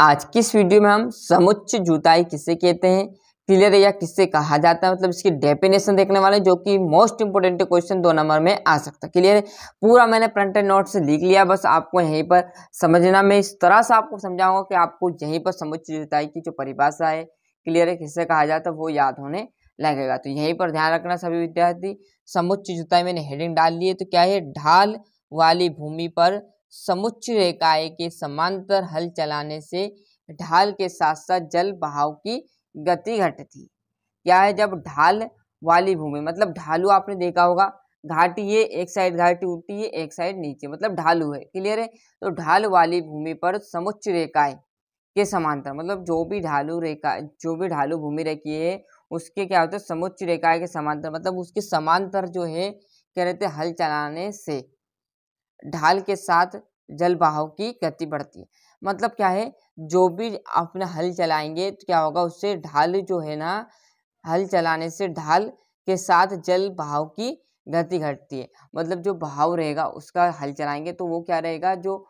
आज की इस वीडियो में हम समुच्च जुताई किसे कहते हैं क्लियर या किससे कहा जाता है मतलब इसकी डेफिनेशन देखने वाले जो कि मोस्ट इंपोर्टेंट क्वेश्चन दो नंबर में आ सकता है क्लियर है पूरा मैंने प्रिंटेड नोट से लिख लिया बस आपको यहीं पर समझना मैं इस तरह से आपको समझाऊंगा कि आपको यहीं पर समुच्च जुताई की जो परिभाषा है क्लियर है किससे कहा जाता है वो याद होने लगेगा तो यहीं पर ध्यान रखना सभी विद्यार्थी समुच्च जुताई मैंने हेडिंग डाल ली है तो क्या है ढाल वाली भूमि पर समुच्च रेखाएं के समांतर हल चलाने से ढाल के साथ साथ जल बहाव की गति घटती क्या है जब ढाल वाली भूमि मतलब ढालू आपने देखा होगा घाटी ये एक साइड घाटी उठती है एक साइड नीचे मतलब ढालू है क्लियर है तो ढाल वाली भूमि पर समुच्च रेखाएं के समांतर मतलब जो भी ढालू रेखा जो भी ढालू भूमि रखी है उसके क्या होते हैं समुच्च रेखाएं के समांतर मतलब उसके समांतर जो है कह रहे थे हल चलाने से ढाल के साथ जल बहाव की गति बढ़ती है मतलब क्या है जो भी अपना हल चलाएंगे तो क्या होगा उससे ढाल जो है ना हल चलाने से ढाल के साथ जल बहाव की गति घटती है मतलब जो बहाव रहेगा उसका हल चलाएंगे तो वो क्या रहेगा जो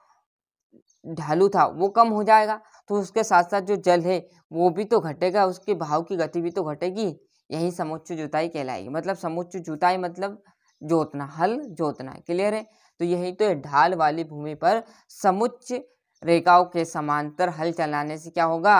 ढालू था वो कम हो जाएगा तो उसके साथ साथ जो जल है वो भी तो घटेगा उसके बहाव की गति भी तो घटेगी यही समुच्च जुताई कहलाएगी मतलब समुच्च जुताई मतलब जोतना हल जोतना क्लियर है तो यही तो ढाल वाली भूमि पर समुच्च रेखाओं के समांतर हल चलाने से क्या होगा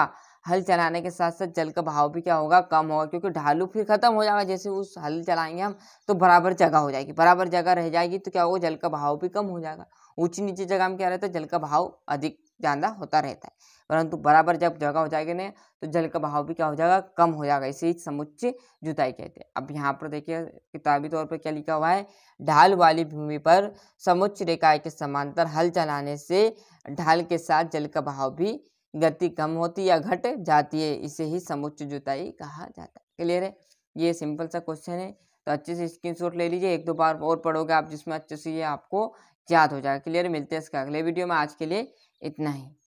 हल चलाने के साथ साथ जल का भाव भी क्या होगा कम होगा क्योंकि ढालू फिर खत्म हो जाएगा जैसे उस हल चलाएंगे हम तो बराबर जगह हो जाएगी बराबर जगह रह जाएगी तो क्या होगा जल का भाव भी कम हो जाएगा ऊंची नीचे जगह में क्या रहता है तो जल का भाव अधिक ज़्यादा होता रहता है परंतु बराबर जब जगह हो जाएगी ना तो जल का बहाव भी क्या हो जाएगा कम हो जाएगा इसे समुच्च जुताई कहते हैं अब यहाँ पर देखिए किताबी तौर पर क्या लिखा हुआ है ढाल वाली भूमि पर समुच्च रेखाएं के समांतर हल चलाने से ढाल के साथ जल का बहाव भी गति कम होती या घट जाती है इसे ही समुच्च जुताई कहा जाता है क्लियर है ये सिंपल सा क्वेश्चन है तो अच्छे से शॉट ले लीजिए एक दो बार और पढ़ोगे आप जिसमें अच्छे से ये आपको याद हो जाएगा क्लियर मिलते हैं इसका अगले वीडियो में आज के लिए इतना ही